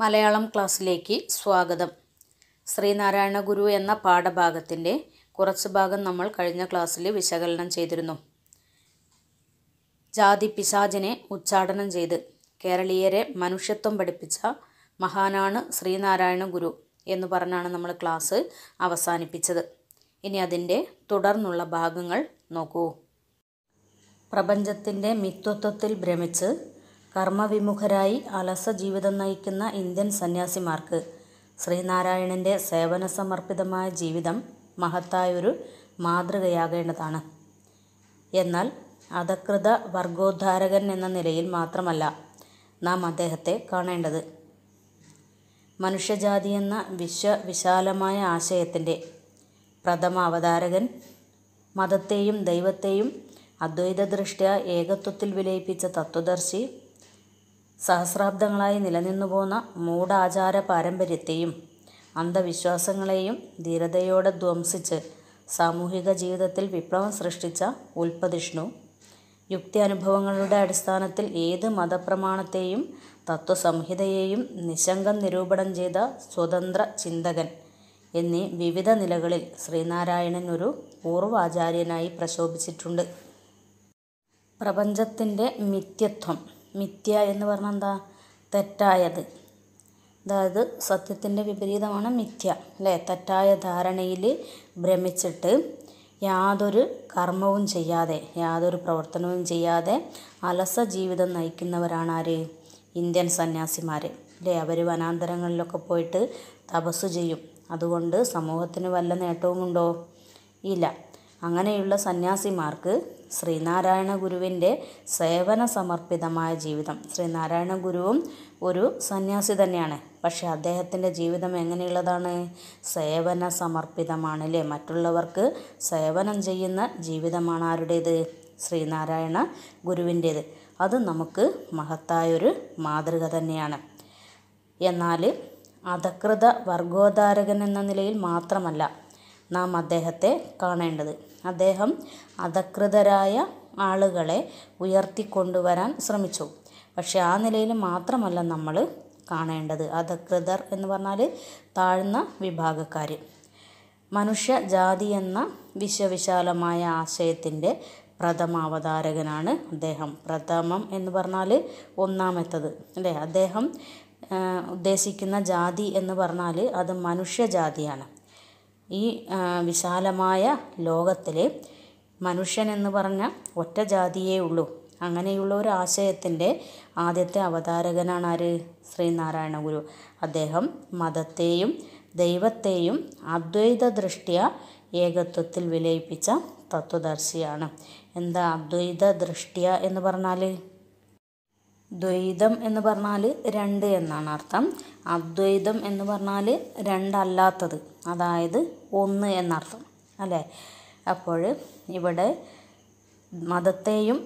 മലയാളം ക്ലാസ്സിലേക്ക് സ്വാഗതം ശ്രീനാരായണ ഗുരു എന്ന പാഠഭാഗത്തിൻ്റെ കുറച്ച് ഭാഗം നമ്മൾ കഴിഞ്ഞ ക്ലാസ്സിൽ വിശകലനം ചെയ്തിരുന്നു ജാതി പിശാചിനെ ഉച്ചാടനം ചെയ്ത് കേരളീയരെ മനുഷ്യത്വം പഠിപ്പിച്ച മഹാനാണ് ശ്രീനാരായണ ഗുരു എന്ന് പറഞ്ഞാണ് നമ്മൾ ക്ലാസ് അവസാനിപ്പിച്ചത് ഇനി അതിൻ്റെ തുടർന്നുള്ള ഭാഗങ്ങൾ നോക്കൂ പ്രപഞ്ചത്തിൻ്റെ മിത്വത്വത്തിൽ ഭ്രമിച്ച് കർമ്മവിമുഖരായി അലസ ജീവിതം നയിക്കുന്ന ഇന്ത്യൻ സന്യാസിമാർക്ക് ശ്രീനാരായണൻ്റെ സമർപ്പിതമായ ജീവിതം മഹത്തായൊരു മാതൃകയാകേണ്ടതാണ് എന്നാൽ അധകൃത വർഗോദ്ധാരകൻ എന്ന നിലയിൽ മാത്രമല്ല നാം അദ്ദേഹത്തെ കാണേണ്ടത് മനുഷ്യജാതി എന്ന വിശ്വവിശാലമായ ആശയത്തിൻ്റെ അവതാരകൻ മതത്തെയും ദൈവത്തെയും അദ്വൈത ദൃഷ്ട്യ ഏകത്വത്തിൽ വിലയിപ്പിച്ച തത്വദർശി സഹസ്രാബ്ദങ്ങളായി നിലനിന്നുപോന്ന മൂഢാചാര പാരമ്പര്യത്തെയും അന്ധവിശ്വാസങ്ങളെയും ധീരതയോടെ ധ്വംസിച്ച് സാമൂഹിക ജീവിതത്തിൽ വിപ്ലവം സൃഷ്ടിച്ച ഉൽപ്പതിഷ്ണു അനുഭവങ്ങളുടെ അടിസ്ഥാനത്തിൽ ഏത് മതപ്രമാണത്തെയും തത്വസംഹിതയെയും നിശങ്കം നിരൂപണം ചെയ്ത സ്വതന്ത്ര ചിന്തകൻ എന്നീ വിവിധ നിലകളിൽ ശ്രീനാരായണൻ ഒരു പൂർവാചാര്യനായി പ്രശോഭിച്ചിട്ടുണ്ട് പ്രപഞ്ചത്തിൻ്റെ മിഥ്യത്വം മിഥ്യ എന്ന് പറഞ്ഞാൽ എന്താ തെറ്റായത് അതായത് സത്യത്തിൻ്റെ വിപരീതമാണ് മിഥ്യ അല്ലേ തെറ്റായ ധാരണയിൽ ഭ്രമിച്ചിട്ട് യാതൊരു കർമ്മവും ചെയ്യാതെ യാതൊരു പ്രവർത്തനവും ചെയ്യാതെ അലസ ജീവിതം നയിക്കുന്നവരാണ് ആര് ഇന്ത്യൻ സന്യാസിമാർ അല്ലേ അവർ വനാന്തരങ്ങളിലൊക്കെ പോയിട്ട് തപസ് ചെയ്യും അതുകൊണ്ട് സമൂഹത്തിന് വല്ല നേട്ടവും ഉണ്ടോ ഇല്ല അങ്ങനെയുള്ള സന്യാസിമാർക്ക് ശ്രീനാരായണ ഗുരുവിൻ്റെ സേവന സമർപ്പിതമായ ജീവിതം ശ്രീനാരായണ ഗുരുവും ഒരു സന്യാസി തന്നെയാണ് പക്ഷേ അദ്ദേഹത്തിൻ്റെ ജീവിതം എങ്ങനെയുള്ളതാണ് സേവന സമർപ്പിതമാണ് അല്ലേ മറ്റുള്ളവർക്ക് സേവനം ചെയ്യുന്ന ജീവിതമാണ് ആരുടേത് ശ്രീനാരായണ ഗുരുവിൻ്റേത് അത് നമുക്ക് മഹത്തായൊരു മാതൃക തന്നെയാണ് എന്നാൽ അധകൃത വർഗോദ്ധാരകൻ എന്ന നിലയിൽ മാത്രമല്ല നാം അദ്ദേഹത്തെ കാണേണ്ടത് അദ്ദേഹം അധകൃതരായ ആളുകളെ ഉയർത്തിക്കൊണ്ടുവരാൻ ശ്രമിച്ചു പക്ഷേ ആ നിലയിൽ മാത്രമല്ല നമ്മൾ കാണേണ്ടത് അധകൃതർ എന്ന് പറഞ്ഞാൽ താഴ്ന്ന വിഭാഗക്കാർ ജാതി എന്ന വിശ്വവിശാലമായ ആശയത്തിൻ്റെ പ്രഥമാവതാരകനാണ് അദ്ദേഹം പ്രഥമം എന്ന് പറഞ്ഞാൽ ഒന്നാമത്തത് അല്ലേ അദ്ദേഹം ഉദ്ദേശിക്കുന്ന ജാതി എന്ന് പറഞ്ഞാൽ അത് മനുഷ്യജാതിയാണ് ഈ വിശാലമായ ലോകത്തിൽ എന്ന് പറഞ്ഞ ഒറ്റ ജാതിയേ ഉള്ളൂ അങ്ങനെയുള്ള ഒരു ആശയത്തിൻ്റെ ആദ്യത്തെ അവതാരകനാണ് ആര് ശ്രീനാരായണ ഗുരു അദ്ദേഹം മതത്തെയും ദൈവത്തെയും അദ്വൈത ദൃഷ്ടിയ ഏകത്വത്തിൽ വിലയിപ്പിച്ച തത്വദർശിയാണ് എന്താ അദ്വൈത ദൃഷ്ടിയ എന്ന് പറഞ്ഞാൽ ദ്വൈതം എന്ന് പറഞ്ഞാൽ രണ്ട് എന്നാണ് അർത്ഥം അദ്വൈതം എന്ന് പറഞ്ഞാൽ രണ്ടല്ലാത്തത് അതായത് ഒന്ന് എന്നർത്ഥം അല്ലേ അപ്പോൾ ഇവിടെ മതത്തെയും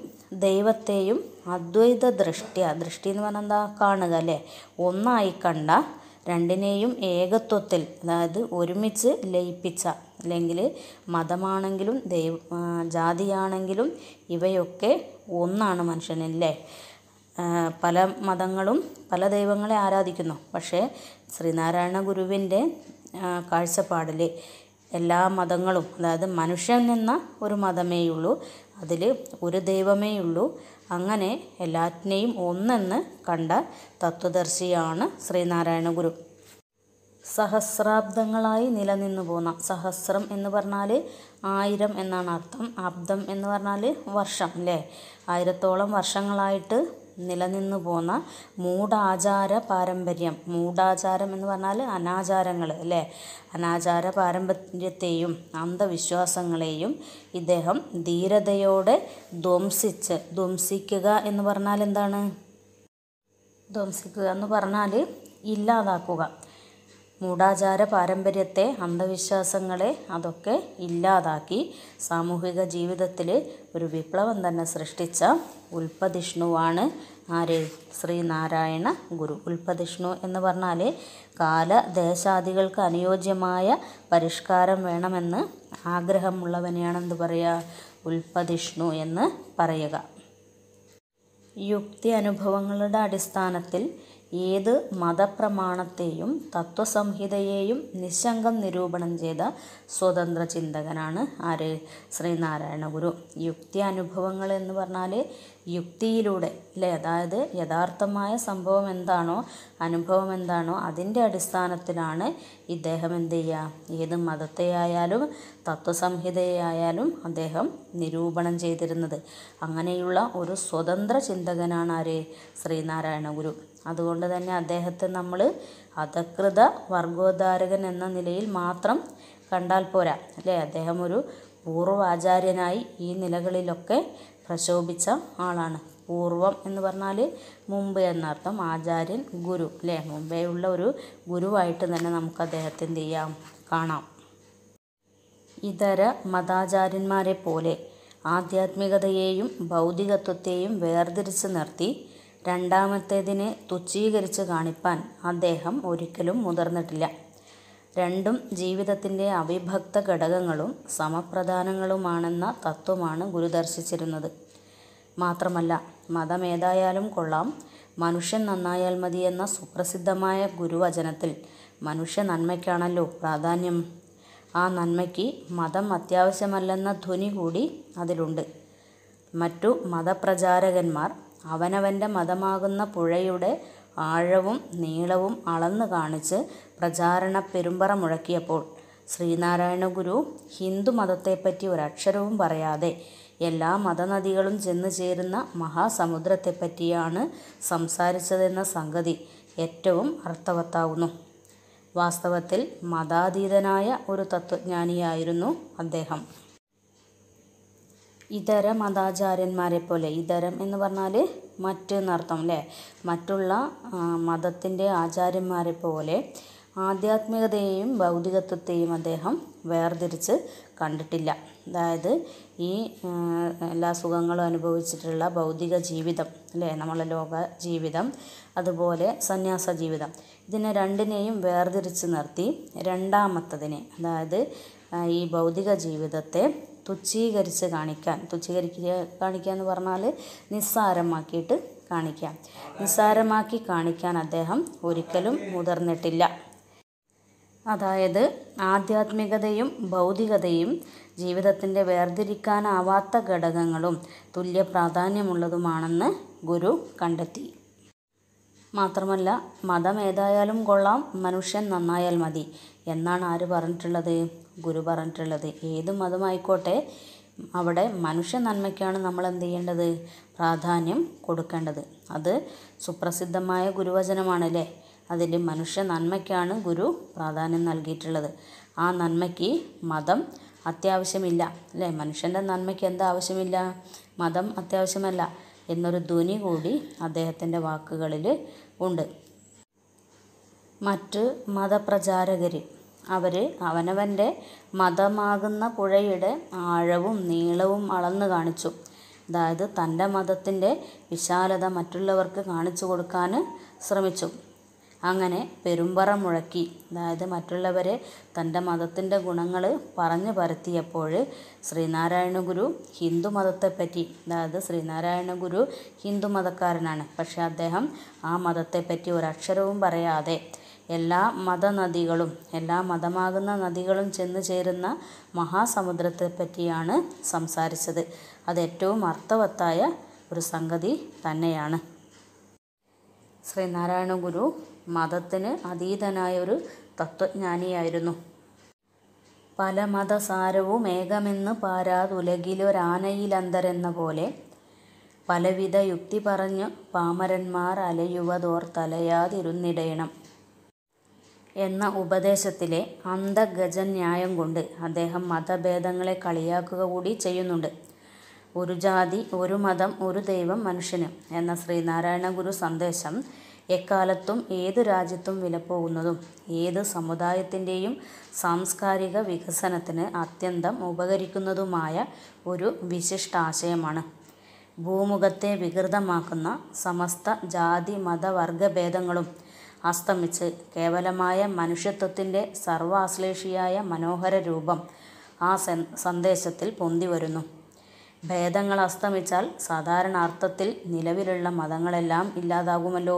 ദൈവത്തെയും അദ്വൈത ദൃഷ്ടിയ ദൃഷ്ടി എന്ന് പറഞ്ഞാൽ എന്താ കാണുക അല്ലേ ഒന്നായി കണ്ട രണ്ടിനെയും ഏകത്വത്തിൽ അതായത് ഒരുമിച്ച് ലയിപ്പിച്ച അല്ലെങ്കിൽ മതമാണെങ്കിലും ദൈവ ജാതിയാണെങ്കിലും ഇവയൊക്കെ ഒന്നാണ് മനുഷ്യനല്ലേ പല മതങ്ങളും പല ദൈവങ്ങളെ ആരാധിക്കുന്നു പക്ഷേ ശ്രീനാരായണ ഗുരുവിൻ്റെ കാഴ്ചപ്പാടിൽ എല്ലാ മതങ്ങളും അതായത് മനുഷ്യൻ എന്ന ഒരു മതമേയുള്ളൂ അതിൽ ഒരു ദൈവമേയുള്ളൂ അങ്ങനെ എല്ലാറ്റിനെയും ഒന്നെന്ന് കണ്ട തത്വദർശിയാണ് ശ്രീനാരായണ ഗുരു സഹസ്രാബ്ദങ്ങളായി നിലനിന്നു പോന്ന സഹസ്രം എന്ന് പറഞ്ഞാൽ ആയിരം എന്നാണ് അർത്ഥം അബ്ദം എന്ന് പറഞ്ഞാൽ വർഷം അല്ലേ ആയിരത്തോളം വർഷങ്ങളായിട്ട് നിലനിന്നു പോന്ന മൂഢാചാര പാരമ്പര്യം മൂഢാചാരം എന്ന് പറഞ്ഞാൽ അനാചാരങ്ങൾ അല്ലേ അനാചാര പാരമ്പര്യത്തെയും അന്ധവിശ്വാസങ്ങളെയും ഇദ്ദേഹം ധീരതയോടെ ധ്വംസിച്ച് ധ്വംസിക്കുക എന്ന് പറഞ്ഞാൽ എന്താണ് ധ്വംസിക്കുക എന്ന് പറഞ്ഞാൽ ഇല്ലാതാക്കുക മൂഢാചാര പാരമ്പര്യത്തെ അന്ധവിശ്വാസങ്ങളെ അതൊക്കെ ഇല്ലാതാക്കി സാമൂഹിക ജീവിതത്തിൽ ഒരു വിപ്ലവം തന്നെ സൃഷ്ടിച്ച ഉൽപ്പതിഷ്ണുവാണ് ആര് ശ്രീനാരായണ ഗുരു ഉൽപ്പതിഷ്ണു എന്ന് പറഞ്ഞാൽ കാല ദേശാദികൾക്ക് അനുയോജ്യമായ പരിഷ്കാരം വേണമെന്ന് ആഗ്രഹമുള്ളവനെയാണ് എന്ത് പറയുക ഉൽപ്പതിഷ്ണു എന്ന് പറയുക യുക്തി അനുഭവങ്ങളുടെ അടിസ്ഥാനത്തിൽ ഏത് മതപ്രമാണത്തെയും തത്വസംഹിതയെയും നിശങ്കം നിരൂപണം ചെയ്ത സ്വതന്ത്ര ചിന്തകനാണ് ആര് ശ്രീനാരായണ ഗുരു യുക്തി അനുഭവങ്ങൾ എന്ന് പറഞ്ഞാൽ യുക്തിയിലൂടെ അല്ലേ അതായത് യഥാർത്ഥമായ സംഭവം എന്താണോ അനുഭവം എന്താണോ അതിൻ്റെ അടിസ്ഥാനത്തിലാണ് ഇദ്ദേഹം എന്ത് ചെയ്യുക ഏത് മതത്തെയായാലും തത്വസംഹിതയായാലും അദ്ദേഹം നിരൂപണം ചെയ്തിരുന്നത് അങ്ങനെയുള്ള ഒരു സ്വതന്ത്ര ചിന്തകനാണ് ആര് ശ്രീനാരായണ ഗുരു അതുകൊണ്ട് തന്നെ അദ്ദേഹത്തെ നമ്മൾ അധകൃത വർഗോദ്ധാരകൻ എന്ന നിലയിൽ മാത്രം കണ്ടാൽ പോരാ അല്ലേ അദ്ദേഹം ഒരു പൂർവാചാര്യനായി ഈ നിലകളിലൊക്കെ പ്രശോഭിച്ച ആളാണ് പൂർവം എന്ന് പറഞ്ഞാൽ മുമ്പ് എന്നർത്ഥം ആചാര്യൻ ഗുരു അല്ലേ ഉള്ള ഒരു ഗുരുവായിട്ട് തന്നെ നമുക്ക് അദ്ദേഹത്തെ എന്ത് ചെയ്യാം കാണാം ഇതര മതാചാര്യന്മാരെ പോലെ ആധ്യാത്മികതയെയും ഭൗതികത്വത്തെയും വേർതിരിച്ച് നിർത്തി രണ്ടാമത്തേതിനെ തുച്ഛീകരിച്ച് കാണിപ്പാൻ അദ്ദേഹം ഒരിക്കലും മുതിർന്നിട്ടില്ല. രണ്ടും ജീവിതത്തിന്റെ അവിഭക്ത ഘടകങ്ങളും സമപ്രധാനങ്ങളുമാണെന്ന തത്വമാണ് ഗുരു ദർശിച്ചിരുന്നത്. മാത്രമല്ല, മതമേതായാലും കൊള്ളാം, മനുഷ്യൻ നന്നായാൽ മതി എന്ന സുപ്രസിദ്ധമായ ഗുരുവചനത്തിൽ നന്മയ്ക്കാണല്ലോ പ്രാധാന്യം. ആ നന്മയ്ക്ക് മതം അത്യാവശ്യമല്ലെന്ന ധ്വനി കൂടി അതിലുണ്ട്. മറ്റു മതപ്രചാരകന്മാർ അവനവൻ്റെ മതമാകുന്ന പുഴയുടെ ആഴവും നീളവും അളന്നു കാണിച്ച് പ്രചാരണ പെരുമ്പറ മുഴക്കിയപ്പോൾ ശ്രീനാരായണ ഗുരു ഹിന്ദു മതത്തെപ്പറ്റി ഒരക്ഷരവും പറയാതെ എല്ലാ മതനദികളും ചെന്നു ചേരുന്ന മഹാസമുദ്രത്തെപ്പറ്റിയാണ് സംസാരിച്ചതെന്ന സംഗതി ഏറ്റവും അർത്ഥവത്താവുന്നു വാസ്തവത്തിൽ മതാതീതനായ ഒരു തത്വജ്ഞാനിയായിരുന്നു അദ്ദേഹം ഇതര മതാചാര്യന്മാരെ പോലെ ഇതരം എന്ന് പറഞ്ഞാൽ മറ്റ് എന്നർത്ഥം അല്ലേ മറ്റുള്ള മതത്തിൻ്റെ ആചാര്യന്മാരെ പോലെ ആധ്യാത്മികതയെയും ഭൗതികത്വത്തെയും അദ്ദേഹം വേർതിരിച്ച് കണ്ടിട്ടില്ല അതായത് ഈ എല്ലാ സുഖങ്ങളും അനുഭവിച്ചിട്ടുള്ള ഭൗതിക ജീവിതം അല്ലേ നമ്മളെ ലോക ജീവിതം അതുപോലെ സന്യാസ ജീവിതം ഇതിനെ രണ്ടിനെയും വേർതിരിച്ച് നിർത്തി രണ്ടാമത്തതിനെ അതായത് ഈ ഭൗതിക ജീവിതത്തെ തുച്ഛീകരിച്ച് കാണിക്കാൻ തുച്ഛീകരിക്കുക കാണിക്കുക എന്ന് പറഞ്ഞാൽ നിസ്സാരമാക്കിയിട്ട് കാണിക്കാം നിസ്സാരമാക്കി കാണിക്കാൻ അദ്ദേഹം ഒരിക്കലും മുതിർന്നിട്ടില്ല അതായത് ആധ്യാത്മികതയും ഭൗതികതയും ജീവിതത്തിൻ്റെ വേർതിരിക്കാനാവാത്ത ഘടകങ്ങളും തുല്യ പ്രാധാന്യമുള്ളതുമാണെന്ന് ഗുരു കണ്ടെത്തി മാത്രമല്ല മതം ഏതായാലും കൊള്ളാം മനുഷ്യൻ നന്നായാൽ മതി എന്നാണ് ആര് പറഞ്ഞിട്ടുള്ളത് ഗുരു പറഞ്ഞിട്ടുള്ളത് ഏത് മതമായിക്കോട്ടെ അവിടെ മനുഷ്യ നന്മയ്ക്കാണ് നമ്മൾ എന്ത് ചെയ്യേണ്ടത് പ്രാധാന്യം കൊടുക്കേണ്ടത് അത് സുപ്രസിദ്ധമായ ഗുരുവചനമാണല്ലേ അതിൽ മനുഷ്യ നന്മയ്ക്കാണ് ഗുരു പ്രാധാന്യം നൽകിയിട്ടുള്ളത് ആ നന്മയ്ക്ക് മതം അത്യാവശ്യമില്ല അല്ലേ മനുഷ്യൻ്റെ നന്മയ്ക്ക് എന്താ ആവശ്യമില്ല മതം അത്യാവശ്യമല്ല എന്നൊരു ധ്വനി കൂടി അദ്ദേഹത്തിൻ്റെ വാക്കുകളിൽ ഉണ്ട് മറ്റ് മതപ്രചാരകർ അവർ അവനവൻ്റെ മതമാകുന്ന പുഴയുടെ ആഴവും നീളവും അളന്നു കാണിച്ചു അതായത് തൻ്റെ മതത്തിൻ്റെ വിശാലത മറ്റുള്ളവർക്ക് കാണിച്ചു കൊടുക്കാൻ ശ്രമിച്ചു അങ്ങനെ പെരുമ്പറ മുഴക്കി അതായത് മറ്റുള്ളവരെ തൻ്റെ മതത്തിൻ്റെ ഗുണങ്ങൾ പറഞ്ഞു പരത്തിയപ്പോൾ ശ്രീനാരായണ ഗുരു ഹിന്ദു മതത്തെപ്പറ്റി അതായത് ശ്രീനാരായണ ഗുരു ഹിന്ദു മതക്കാരനാണ് പക്ഷേ അദ്ദേഹം ആ മതത്തെപ്പറ്റി ഒരക്ഷരവും പറയാതെ എല്ലാ മതനദികളും എല്ലാ മതമാകുന്ന നദികളും ചെന്ന് ചേരുന്ന പറ്റിയാണ് സംസാരിച്ചത് അത് ഏറ്റവും അർത്ഥവത്തായ ഒരു സംഗതി തന്നെയാണ് ശ്രീനാരായണ ഗുരു മതത്തിന് അതീതനായ ഒരു തത്വജ്ഞാനിയായിരുന്നു പല മതസാരവും ഏകമെന്ന് പാരാതുലകിലൊരാനയിലന്തരെന്ന പോലെ പലവിധ യുക്തി പറഞ്ഞു പാമരന്മാർ അലയുവതോർ തലയാതിരുന്നിടയണം എന്ന ഉപദേശത്തിലെ ന്യായം കൊണ്ട് അദ്ദേഹം മതഭേദങ്ങളെ കളിയാക്കുക കൂടി ചെയ്യുന്നുണ്ട് ഒരു ജാതി ഒരു മതം ഒരു ദൈവം മനുഷ്യന് എന്ന ശ്രീനാരായണ ഗുരു സന്ദേശം എക്കാലത്തും ഏത് രാജ്യത്തും വിലപ്പോകുന്നതും ഏത് സമുദായത്തിൻ്റെയും സാംസ്കാരിക വികസനത്തിന് അത്യന്തം ഉപകരിക്കുന്നതുമായ ഒരു വിശിഷ്ടാശയമാണ് ഭൂമുഖത്തെ വികൃതമാക്കുന്ന സമസ്ത ജാതി മതവർഗഭേദങ്ങളും അസ്തമിച്ച് കേവലമായ മനുഷ്യത്വത്തിൻ്റെ സർവാശ്ലേഷിയായ മനോഹര രൂപം ആ സന്ദേശത്തിൽ പൊന്തിവരുന്നു ഭേദങ്ങൾ അസ്തമിച്ചാൽ സാധാരണ അർത്ഥത്തിൽ നിലവിലുള്ള മതങ്ങളെല്ലാം ഇല്ലാതാകുമല്ലോ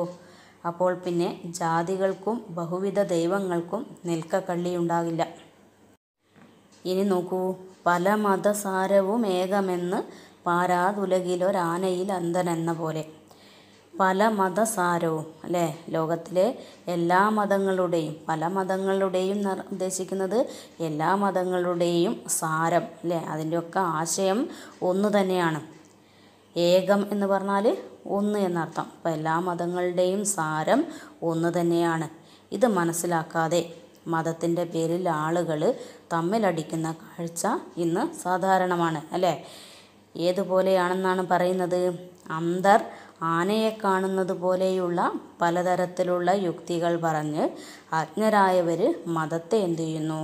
അപ്പോൾ പിന്നെ ജാതികൾക്കും ബഹുവിധ ദൈവങ്ങൾക്കും നിൽക്കക്കള്ളിയുണ്ടാകില്ല ഇനി നോക്കൂ പല മതസാരവും ഏകമെന്ന് പാരാതുലകിലൊരാനയിൽ അന്തനെന്ന പോലെ പല മതസാരവും അല്ലേ ലോകത്തിലെ എല്ലാ മതങ്ങളുടെയും പല മതങ്ങളുടെയും ഉദ്ദേശിക്കുന്നത് എല്ലാ മതങ്ങളുടെയും സാരം അല്ലേ അതിൻ്റെയൊക്കെ ആശയം ഒന്ന് തന്നെയാണ് ഏകം എന്ന് പറഞ്ഞാൽ ഒന്ന് എന്നർത്ഥം അപ്പോൾ എല്ലാ മതങ്ങളുടെയും സാരം ഒന്ന് തന്നെയാണ് ഇത് മനസ്സിലാക്കാതെ മതത്തിൻ്റെ പേരിൽ ആളുകൾ തമ്മിലടിക്കുന്ന കാഴ്ച ഇന്ന് സാധാരണമാണ് അല്ലേ ഏതുപോലെയാണെന്നാണ് പറയുന്നത് അന്തർ ആനയെ കാണുന്നത് പോലെയുള്ള പലതരത്തിലുള്ള യുക്തികൾ പറഞ്ഞ് അജ്ഞരായവർ മതത്തെ എന്ത് ചെയ്യുന്നു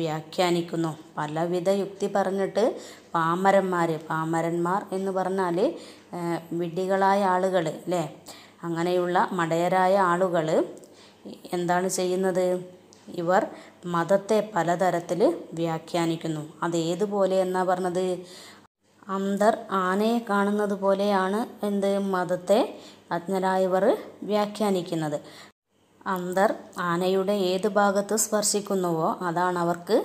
വ്യാഖ്യാനിക്കുന്നു പലവിധ യുക്തി പറഞ്ഞിട്ട് പാമരന്മാർ പാമരന്മാർ എന്ന് പറഞ്ഞാൽ വിഡികളായ ആളുകൾ അല്ലേ അങ്ങനെയുള്ള മടയരായ ആളുകൾ എന്താണ് ചെയ്യുന്നത് ഇവർ മതത്തെ പലതരത്തിൽ വ്യാഖ്യാനിക്കുന്നു അത് ഏതുപോലെ എന്നാ പറഞ്ഞത് അന്തർ ആനയെ കാണുന്നത് പോലെയാണ് എന്ത് മതത്തെ അജ്ഞരായവർ വ്യാഖ്യാനിക്കുന്നത് അന്തർ ആനയുടെ ഏത് ഭാഗത്ത് സ്പർശിക്കുന്നുവോ അതാണ് അവർക്ക്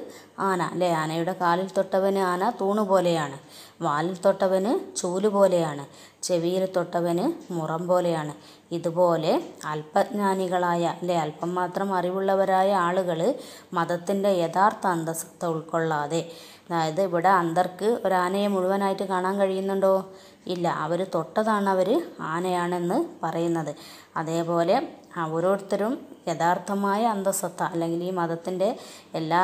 ആന അല്ലെ ആനയുടെ കാലിൽ തൊട്ടവന് ആന തൂണ് പോലെയാണ് വാലിൽ തൊട്ടവന് ചൂല് പോലെയാണ് ചെവിയിൽ തൊട്ടവന് മുറം പോലെയാണ് ഇതുപോലെ അല്പജ്ഞാനികളായ അല്ലെ അല്പം മാത്രം അറിവുള്ളവരായ ആളുകൾ മതത്തിൻ്റെ യഥാർത്ഥ അന്തസ്സത്ത ഉൾക്കൊള്ളാതെ അതായത് ഇവിടെ അന്തർക്ക് ഒരു ആനയെ മുഴുവനായിട്ട് കാണാൻ കഴിയുന്നുണ്ടോ ഇല്ല അവർ തൊട്ടതാണ് അവർ ആനയാണെന്ന് പറയുന്നത് അതേപോലെ ഓരോരുത്തരും യഥാർത്ഥമായ അന്തസ്സത്ത അല്ലെങ്കിൽ ഈ മതത്തിൻ്റെ എല്ലാ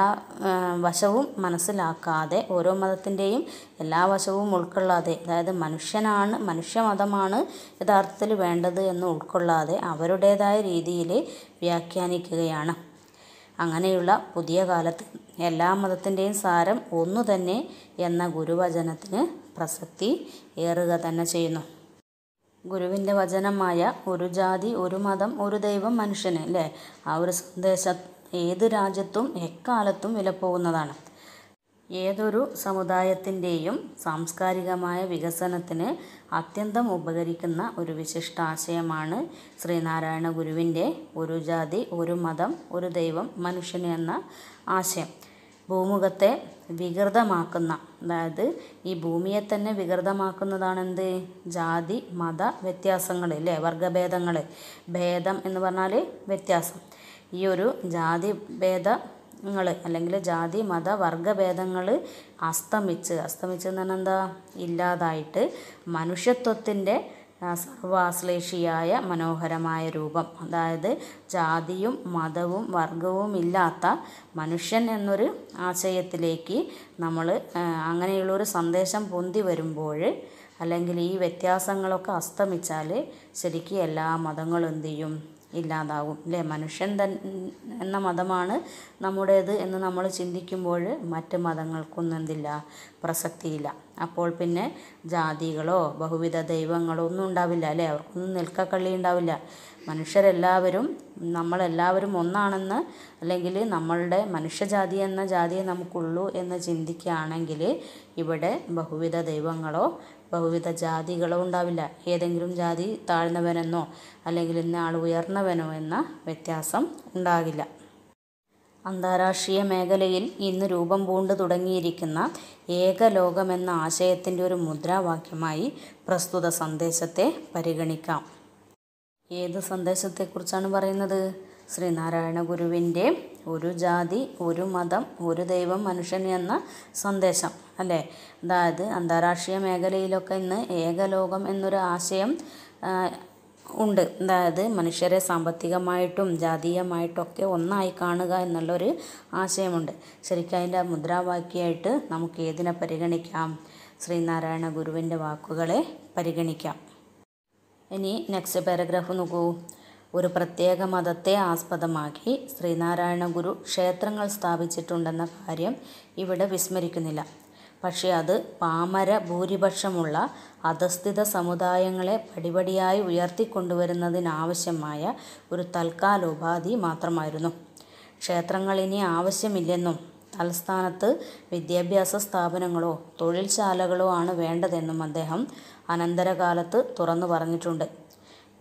വശവും മനസ്സിലാക്കാതെ ഓരോ മതത്തിൻ്റെയും എല്ലാ വശവും ഉൾക്കൊള്ളാതെ അതായത് മനുഷ്യനാണ് മനുഷ്യമതമാണ് യഥാർത്ഥത്തിൽ വേണ്ടത് എന്ന് ഉൾക്കൊള്ളാതെ അവരുടേതായ രീതിയിൽ വ്യാഖ്യാനിക്കുകയാണ് അങ്ങനെയുള്ള പുതിയ കാലത്ത് എല്ലാ മതത്തിൻ്റെയും സാരം ഒന്നു തന്നെ എന്ന ഗുരുവചനത്തിന് പ്രസക്തി ഏറുക തന്നെ ചെയ്യുന്നു ഗുരുവിൻ്റെ വചനമായ ഒരു ജാതി ഒരു മതം ഒരു ദൈവം മനുഷ്യന് അല്ലേ ആ ഒരു സന്ദേശം ഏത് രാജ്യത്തും എക്കാലത്തും വിലപ്പോകുന്നതാണ് ഏതൊരു സമുദായത്തിൻ്റെയും സാംസ്കാരികമായ വികസനത്തിന് അത്യന്തം ഉപകരിക്കുന്ന ഒരു വിശിഷ്ടാശയമാണ് ശ്രീനാരായണ ഗുരുവിൻ്റെ ഒരു ജാതി ഒരു മതം ഒരു ദൈവം മനുഷ്യൻ എന്ന ആശയം ഭൂമുഖത്തെ വികൃതമാക്കുന്ന അതായത് ഈ ഭൂമിയെ തന്നെ വികൃതമാക്കുന്നതാണ് എന്ത് ജാതി മത വ്യത്യാസങ്ങൾ അല്ലേ വർഗഭേദങ്ങൾ ഭേദം എന്ന് പറഞ്ഞാൽ വ്യത്യാസം ഈ ഒരു ജാതി ഭേദ ങ്ങൾ അല്ലെങ്കിൽ ജാതി മത വർഗഭേദങ്ങൾ അസ്തമിച്ച് അസ്തമിച്ച് എന്ന് പറഞ്ഞാൽ എന്താ ഇല്ലാതായിട്ട് മനുഷ്യത്വത്തിൻ്റെ സർവാശ്ലേഷിയായ മനോഹരമായ രൂപം അതായത് ജാതിയും മതവും വർഗവും ഇല്ലാത്ത മനുഷ്യൻ എന്നൊരു ആശയത്തിലേക്ക് നമ്മൾ അങ്ങനെയുള്ളൊരു സന്ദേശം പൊന്തി വരുമ്പോൾ അല്ലെങ്കിൽ ഈ വ്യത്യാസങ്ങളൊക്കെ അസ്തമിച്ചാൽ ശരിക്കും എല്ലാ മതങ്ങളും എന്തു ചെയ്യും ഇല്ലാതാകും അല്ലേ മനുഷ്യൻ തൻ എന്ന മതമാണ് നമ്മുടേത് എന്ന് നമ്മൾ ചിന്തിക്കുമ്പോൾ മറ്റ് മതങ്ങൾക്കൊന്നും എന്തില്ല പ്രസക്തിയില്ല അപ്പോൾ പിന്നെ ജാതികളോ ബഹുവിധ ദൈവങ്ങളോ ഒന്നും ഉണ്ടാവില്ല അല്ലേ അവർക്കൊന്നും നിൽക്കക്കള്ളി ഉണ്ടാവില്ല മനുഷ്യരെല്ലാവരും നമ്മളെല്ലാവരും ഒന്നാണെന്ന് അല്ലെങ്കിൽ നമ്മളുടെ മനുഷ്യജാതി എന്ന ജാതിയെ നമുക്കുള്ളൂ എന്ന് ചിന്തിക്കുകയാണെങ്കിൽ ഇവിടെ ബഹുവിധ ദൈവങ്ങളോ ബഹുവിധ ജാതികളോ ഉണ്ടാവില്ല ഏതെങ്കിലും ജാതി താഴ്ന്നവനെന്നോ അല്ലെങ്കിൽ ആൾ ഉയർന്നവനോ എന്ന വ്യത്യാസം ഉണ്ടാകില്ല അന്താരാഷ്ട്രീയ മേഖലയിൽ ഇന്ന് രൂപം പൂണ്ടു തുടങ്ങിയിരിക്കുന്ന ഏകലോകമെന്ന ആശയത്തിൻ്റെ ഒരു മുദ്രാവാക്യമായി പ്രസ്തുത സന്ദേശത്തെ പരിഗണിക്കാം ഏത് സന്ദേശത്തെക്കുറിച്ചാണ് പറയുന്നത് ശ്രീനാരായണ ഗുരുവിൻ്റെ ഒരു ജാതി ഒരു മതം ഒരു ദൈവം മനുഷ്യൻ എന്ന സന്ദേശം അല്ലേ അതായത് അന്താരാഷ്ട്രീയ മേഖലയിലൊക്കെ ഇന്ന് ഏകലോകം എന്നൊരു ആശയം ഉണ്ട് അതായത് മനുഷ്യരെ സാമ്പത്തികമായിട്ടും ജാതീയമായിട്ടൊക്കെ ഒന്നായി കാണുക എന്നുള്ളൊരു ആശയമുണ്ട് ശരിക്കും അതിൻ്റെ മുദ്രാവാക്യമായിട്ട് നമുക്ക് ഏതിനെ പരിഗണിക്കാം ശ്രീനാരായണ ഗുരുവിൻ്റെ വാക്കുകളെ പരിഗണിക്കാം ഇനി നെക്സ്റ്റ് പാരഗ്രാഫ് നോക്കൂ ഒരു പ്രത്യേക മതത്തെ ആസ്പദമാക്കി ശ്രീനാരായണ ഗുരു ക്ഷേത്രങ്ങൾ സ്ഥാപിച്ചിട്ടുണ്ടെന്ന കാര്യം ഇവിടെ വിസ്മരിക്കുന്നില്ല പക്ഷേ അത് പാമര ഭൂരിപക്ഷമുള്ള അധസ്ഥിത സമുദായങ്ങളെ പടിപടിയായി ഉയർത്തിക്കൊണ്ടുവരുന്നതിനാവശ്യമായ ഒരു തൽക്കാലോപാധി മാത്രമായിരുന്നു ക്ഷേത്രങ്ങൾ ഇനി ആവശ്യമില്ലെന്നും തലസ്ഥാനത്ത് വിദ്യാഭ്യാസ സ്ഥാപനങ്ങളോ തൊഴിൽശാലകളോ ആണ് വേണ്ടതെന്നും അദ്ദേഹം അനന്തരകാലത്ത് തുറന്നു പറഞ്ഞിട്ടുണ്ട്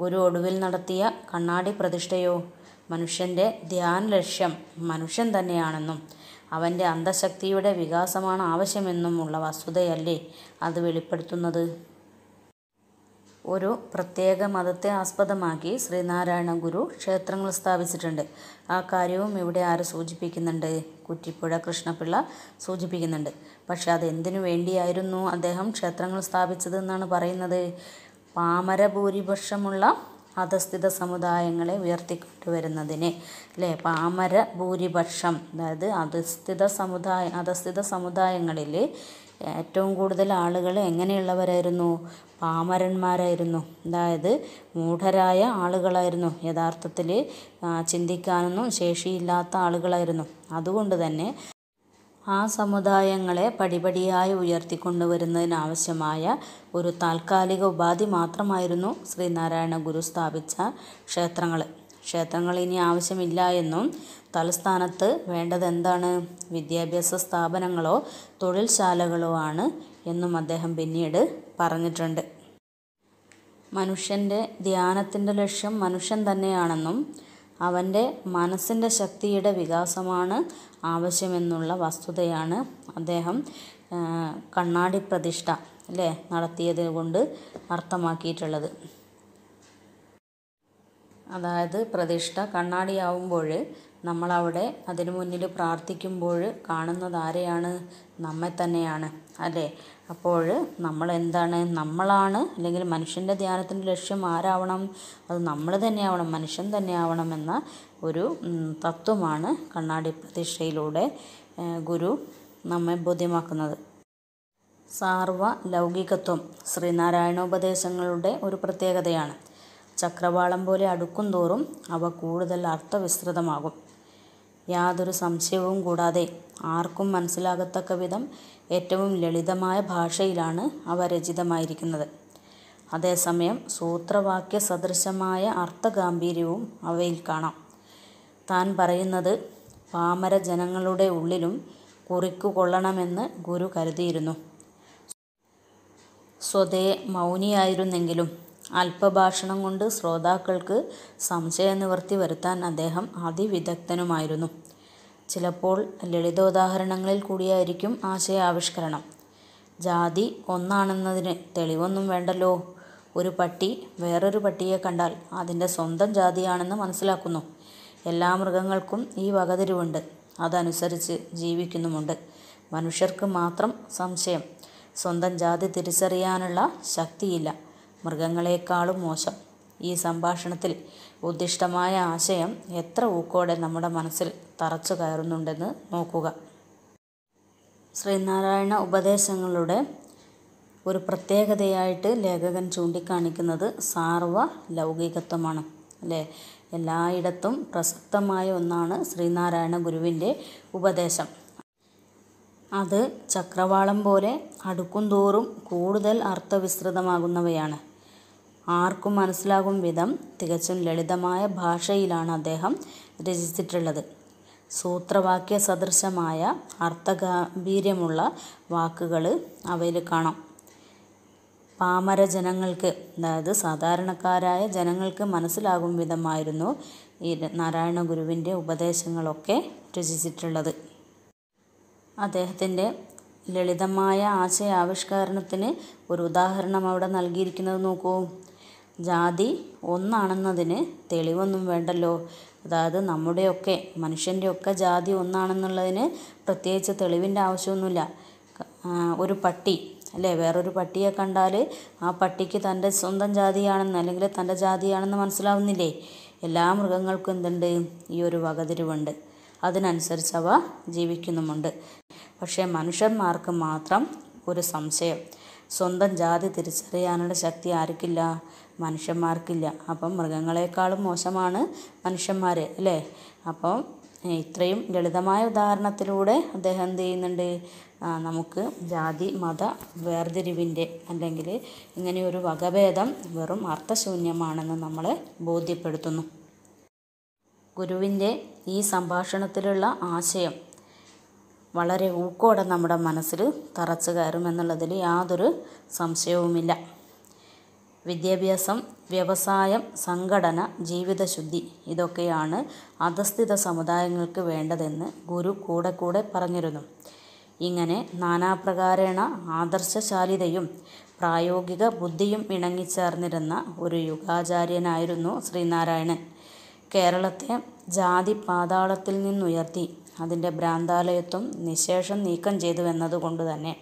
ഗുരു ഒടുവിൽ നടത്തിയ കണ്ണാടി പ്രതിഷ്ഠയോ മനുഷ്യൻ്റെ ധ്യാന ലക്ഷ്യം മനുഷ്യൻ തന്നെയാണെന്നും അവൻ്റെ അന്തഃശക്തിയുടെ വികാസമാണ് ആവശ്യമെന്നും ഉള്ള വസ്തുതയല്ലേ അത് വെളിപ്പെടുത്തുന്നത് ഒരു പ്രത്യേക മതത്തെ ആസ്പദമാക്കി ശ്രീനാരായണ ഗുരു ക്ഷേത്രങ്ങൾ സ്ഥാപിച്ചിട്ടുണ്ട് ആ കാര്യവും ഇവിടെ ആര് സൂചിപ്പിക്കുന്നുണ്ട് കുറ്റിപ്പുഴ കൃഷ്ണപിള്ള സൂചിപ്പിക്കുന്നുണ്ട് പക്ഷെ അത് എന്തിനു വേണ്ടിയായിരുന്നു അദ്ദേഹം ക്ഷേത്രങ്ങൾ സ്ഥാപിച്ചത് എന്നാണ് പറയുന്നത് ഭൂരിപക്ഷമുള്ള അധസ്ഥിത സമുദായങ്ങളെ ഉയർത്തിക്കൊണ്ടുവരുന്നതിന് അല്ലേ പാമര ഭൂരിപക്ഷം അതായത് അധസ്ഥിത സമുദായ അധസ്ഥിത സമുദായങ്ങളിൽ ഏറ്റവും കൂടുതൽ ആളുകൾ എങ്ങനെയുള്ളവരായിരുന്നു പാമരന്മാരായിരുന്നു അതായത് മൂഢരായ ആളുകളായിരുന്നു യഥാർത്ഥത്തിൽ ചിന്തിക്കാനൊന്നും ശേഷിയില്ലാത്ത ആളുകളായിരുന്നു അതുകൊണ്ട് തന്നെ ആ സമുദായങ്ങളെ പടിപടിയായി ഉയർത്തിക്കൊണ്ടുവരുന്നതിനാവശ്യമായ ഒരു താൽക്കാലിക ഉപാധി മാത്രമായിരുന്നു ശ്രീനാരായണ ഗുരു സ്ഥാപിച്ച ക്ഷേത്രങ്ങൾ ക്ഷേത്രങ്ങൾ ഇനി ആവശ്യമില്ല എന്നും തലസ്ഥാനത്ത് എന്താണ് വിദ്യാഭ്യാസ സ്ഥാപനങ്ങളോ തൊഴിൽശാലകളോ ആണ് എന്നും അദ്ദേഹം പിന്നീട് പറഞ്ഞിട്ടുണ്ട് മനുഷ്യൻ്റെ ധ്യാനത്തിൻ്റെ ലക്ഷ്യം മനുഷ്യൻ തന്നെയാണെന്നും അവൻ്റെ മനസ്സിൻ്റെ ശക്തിയുടെ വികാസമാണ് ആവശ്യമെന്നുള്ള വസ്തുതയാണ് അദ്ദേഹം കണ്ണാടി പ്രതിഷ്ഠ അല്ലേ നടത്തിയത് കൊണ്ട് അർത്ഥമാക്കിയിട്ടുള്ളത് അതായത് പ്രതിഷ്ഠ കണ്ണാടിയാവുമ്പോൾ നമ്മളവിടെ അതിനു മുന്നിൽ പ്രാർത്ഥിക്കുമ്പോൾ കാണുന്നത് ആരെയാണ് നമ്മെ തന്നെയാണ് അല്ലേ അപ്പോൾ നമ്മൾ എന്താണ് നമ്മളാണ് അല്ലെങ്കിൽ മനുഷ്യൻ്റെ ധ്യാനത്തിൻ്റെ ലക്ഷ്യം ആരാവണം അത് നമ്മൾ തന്നെയാവണം മനുഷ്യൻ തന്നെയാവണം എന്ന ഒരു തത്വമാണ് കണ്ണാടി പ്രതിഷ്ഠയിലൂടെ ഗുരു നമ്മെ ബോധ്യമാക്കുന്നത് സാർവ ലൗകികത്വം ശ്രീനാരായണോപദേശങ്ങളുടെ ഒരു പ്രത്യേകതയാണ് ചക്രവാളം പോലെ അടുക്കും തോറും അവ കൂടുതൽ അർത്ഥവിസ്തൃതമാകും യാതൊരു സംശയവും കൂടാതെ ആർക്കും വിധം ഏറ്റവും ലളിതമായ ഭാഷയിലാണ് അവ രചിതമായിരിക്കുന്നത് അതേസമയം സൂത്രവാക്യ സദൃശമായ അർത്ഥഗാംഭീര്യവും അവയിൽ കാണാം താൻ പറയുന്നത് പാമര ജനങ്ങളുടെ ഉള്ളിലും കുറിക്കുകൊള്ളണമെന്ന് കൊള്ളണമെന്ന് ഗുരു കരുതിയിരുന്നു സ്വതേ മൗനിയായിരുന്നെങ്കിലും അല്പഭാഷണം കൊണ്ട് ശ്രോതാക്കൾക്ക് നിവർത്തി വരുത്താൻ അദ്ദേഹം അതിവിദഗ്ധനുമായിരുന്നു ചിലപ്പോൾ ലളിതോദാഹരണങ്ങളിൽ കൂടിയായിരിക്കും ആശയാവിഷ്കരണം. ജാതി ഒന്നാണെന്നതിന് തെളിവൊന്നും വേണ്ടല്ലോ. ഒരു പട്ടി വേറൊരു പട്ടിയെ കണ്ടാൽ അതിന്റെ സ്വന്തം ജാതിയാണെന്ന് മനസ്സിലാക്കുന്നു. എല്ലാ മൃഗങ്ങൾക്കും ഈ വകതിരിവുണ്ട്. അതനുസരിച്ച് ജീവിക്കുന്നുമുണ്ട്. മനുഷ്യർക്ക് മാത്രം സംശയം, സ്വന്തം ജാതി തിരിച്ചറിയാനുള്ള ശക്തിയില്ല. മൃഗങ്ങളെക്കാളും മോശം ഈ സംഭാഷണത്തിൽ ഉദ്ദിഷ്ടമായ ആശയം എത്ര ഊക്കോടെ നമ്മുടെ മനസ്സിൽ തറച്ചു കയറുന്നുണ്ടെന്ന് നോക്കുക ശ്രീനാരായണ ഉപദേശങ്ങളുടെ ഒരു പ്രത്യേകതയായിട്ട് ലേഖകൻ ചൂണ്ടിക്കാണിക്കുന്നത് സാർവ ലൗകികത്വമാണ് അല്ലേ എല്ലായിടത്തും പ്രസക്തമായ ഒന്നാണ് ശ്രീനാരായണ ഗുരുവിൻ്റെ ഉപദേശം അത് ചക്രവാളം പോലെ അടുക്കുംതോറും കൂടുതൽ അർത്ഥവിസ്തൃതമാകുന്നവയാണ് ആർക്കും മനസ്സിലാകും വിധം തികച്ചും ലളിതമായ ഭാഷയിലാണ് അദ്ദേഹം രചിച്ചിട്ടുള്ളത് സൂത്രവാക്യ സദൃശമായ അർത്ഥഗാംഭീര്യമുള്ള വാക്കുകൾ അവയിൽ കാണാം പാമര ജനങ്ങൾക്ക് അതായത് സാധാരണക്കാരായ ജനങ്ങൾക്ക് മനസ്സിലാകും വിധമായിരുന്നു ഈ നാരായണ ഗുരുവിൻ്റെ ഉപദേശങ്ങളൊക്കെ രചിച്ചിട്ടുള്ളത് അദ്ദേഹത്തിൻ്റെ ലളിതമായ ആവിഷ്കാരണത്തിന് ഒരു ഉദാഹരണം അവിടെ നൽകിയിരിക്കുന്നത് നോക്കൂ ജാതി ഒന്നാണെന്നതിന് തെളിവൊന്നും വേണ്ടല്ലോ അതായത് നമ്മുടെയൊക്കെ മനുഷ്യൻ്റെയൊക്കെ ജാതി ഒന്നാണെന്നുള്ളതിന് പ്രത്യേകിച്ച് തെളിവിൻ്റെ ആവശ്യമൊന്നുമില്ല ഒരു പട്ടി അല്ലേ വേറൊരു പട്ടിയെ കണ്ടാൽ ആ പട്ടിക്ക് തൻ്റെ സ്വന്തം ജാതിയാണെന്ന് അല്ലെങ്കിൽ തൻ്റെ ജാതിയാണെന്ന് മനസ്സിലാവുന്നില്ലേ എല്ലാ മൃഗങ്ങൾക്കും എന്തുണ്ട് ഈ ഒരു വകതിരിവുണ്ട് അതിനനുസരിച്ച് അവ ജീവിക്കുന്നുമുണ്ട് പക്ഷേ മനുഷ്യന്മാർക്ക് മാത്രം ഒരു സംശയം സ്വന്തം ജാതി തിരിച്ചറിയാനുള്ള ശക്തി ആർക്കില്ല മനുഷ്യന്മാർക്കില്ല അപ്പം മൃഗങ്ങളെക്കാളും മോശമാണ് മനുഷ്യന്മാർ അല്ലേ അപ്പം ഇത്രയും ലളിതമായ ഉദാഹരണത്തിലൂടെ അദ്ദേഹം എന്ത് ചെയ്യുന്നുണ്ട് നമുക്ക് ജാതി മത വേർതിരിവിൻ്റെ അല്ലെങ്കിൽ ഇങ്ങനെയൊരു വകഭേദം വെറും അർത്ഥശൂന്യമാണെന്ന് നമ്മളെ ബോധ്യപ്പെടുത്തുന്നു ഗുരുവിൻ്റെ ഈ സംഭാഷണത്തിലുള്ള ആശയം വളരെ ഊക്കോടെ നമ്മുടെ മനസ്സിൽ തറച്ചു കയറുമെന്നുള്ളതിൽ യാതൊരു സംശയവുമില്ല വിദ്യാഭ്യാസം വ്യവസായം സംഘടന ജീവിതശുദ്ധി ഇതൊക്കെയാണ് അധസ്ഥിത സമുദായങ്ങൾക്ക് വേണ്ടതെന്ന് ഗുരു കൂടെ കൂടെ പറഞ്ഞിരുന്നു ഇങ്ങനെ നാനാപ്രകാരേണ ആദർശശാലിതയും പ്രായോഗിക ബുദ്ധിയും ഇണങ്ങിച്ചേർന്നിരുന്ന ഒരു യുഗാചാര്യനായിരുന്നു ശ്രീനാരായണൻ കേരളത്തെ ജാതി പാതാളത്തിൽ നിന്നുയർത്തി അതിൻ്റെ ഭ്രാന്താലയത്വം നിശേഷം നീക്കം ചെയ്തു എന്നതുകൊണ്ട് തന്നെ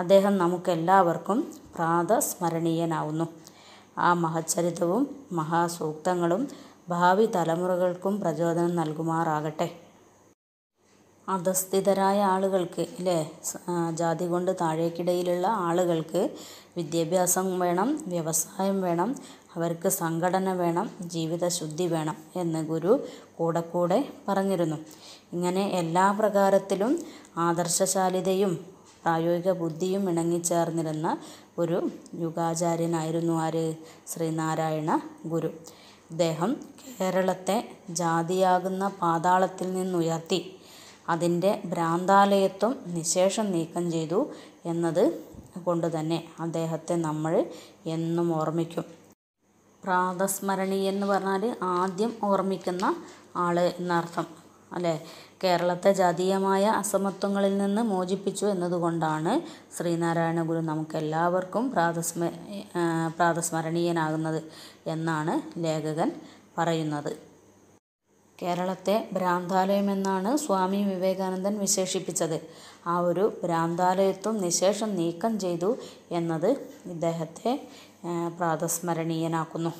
അദ്ദേഹം നമുക്കെല്ലാവർക്കും പ്രാതസ്മരണീയനാവുന്നു ആ മഹചരിതവും മഹാസൂക്തങ്ങളും ഭാവി തലമുറകൾക്കും പ്രചോദനം നൽകുമാറാകട്ടെ അധസ്ഥിതരായ ആളുകൾക്ക് അല്ലേ ജാതി കൊണ്ട് താഴേക്കിടയിലുള്ള ആളുകൾക്ക് വിദ്യാഭ്യാസം വേണം വ്യവസായം വേണം അവർക്ക് സംഘടന വേണം ജീവിതശുദ്ധി വേണം എന്ന് ഗുരു കൂടെ കൂടെ പറഞ്ഞിരുന്നു ഇങ്ങനെ എല്ലാ പ്രകാരത്തിലും ആദർശശാലിതയും പ്രായോഗിക ബുദ്ധിയും ഇണങ്ങിച്ചേർന്നിരുന്ന ഒരു യുഗാചാര്യനായിരുന്നു ആര് ശ്രീനാരായണ ഗുരു ഇദ്ദേഹം കേരളത്തെ ജാതിയാകുന്ന പാതാളത്തിൽ നിന്നുയർത്തി അതിൻ്റെ ഭ്രാന്താലയത്വം നിശേഷം നീക്കം ചെയ്തു എന്നത് കൊണ്ട് തന്നെ അദ്ദേഹത്തെ നമ്മൾ എന്നും ഓർമ്മിക്കും പ്രാതസ്മരണി എന്ന് പറഞ്ഞാൽ ആദ്യം ഓർമ്മിക്കുന്ന ആൾ എന്നർത്ഥം അല്ലേ കേരളത്തെ ജാതീയമായ അസമത്വങ്ങളിൽ നിന്ന് മോചിപ്പിച്ചു എന്നതുകൊണ്ടാണ് ശ്രീനാരായണ ഗുരു നമുക്കെല്ലാവർക്കും പ്രാതസ്മ പ്രാതസ്മരണീയനാകുന്നത് എന്നാണ് ലേഖകൻ പറയുന്നത് കേരളത്തെ ഭ്രാന്താലയം എന്നാണ് സ്വാമി വിവേകാനന്ദൻ വിശേഷിപ്പിച്ചത് ആ ഒരു ഭ്രാന്താലയത്വം നിശേഷം നീക്കം ചെയ്തു എന്നത് ഇദ്ദേഹത്തെ പ്രാതസ്മരണീയനാക്കുന്നു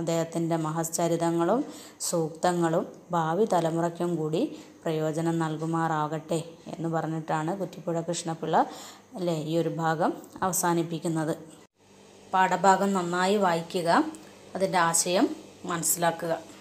അദ്ദേഹത്തിൻ്റെ മഹശ്ചരിതങ്ങളും സൂക്തങ്ങളും ഭാവി തലമുറയ്ക്കും കൂടി പ്രയോജനം നൽകുമാറാകട്ടെ എന്ന് പറഞ്ഞിട്ടാണ് കുറ്റിപ്പുഴ കൃഷ്ണപിള്ള അല്ലേ ഈ ഒരു ഭാഗം അവസാനിപ്പിക്കുന്നത് പാഠഭാഗം നന്നായി വായിക്കുക അതിൻ്റെ ആശയം മനസ്സിലാക്കുക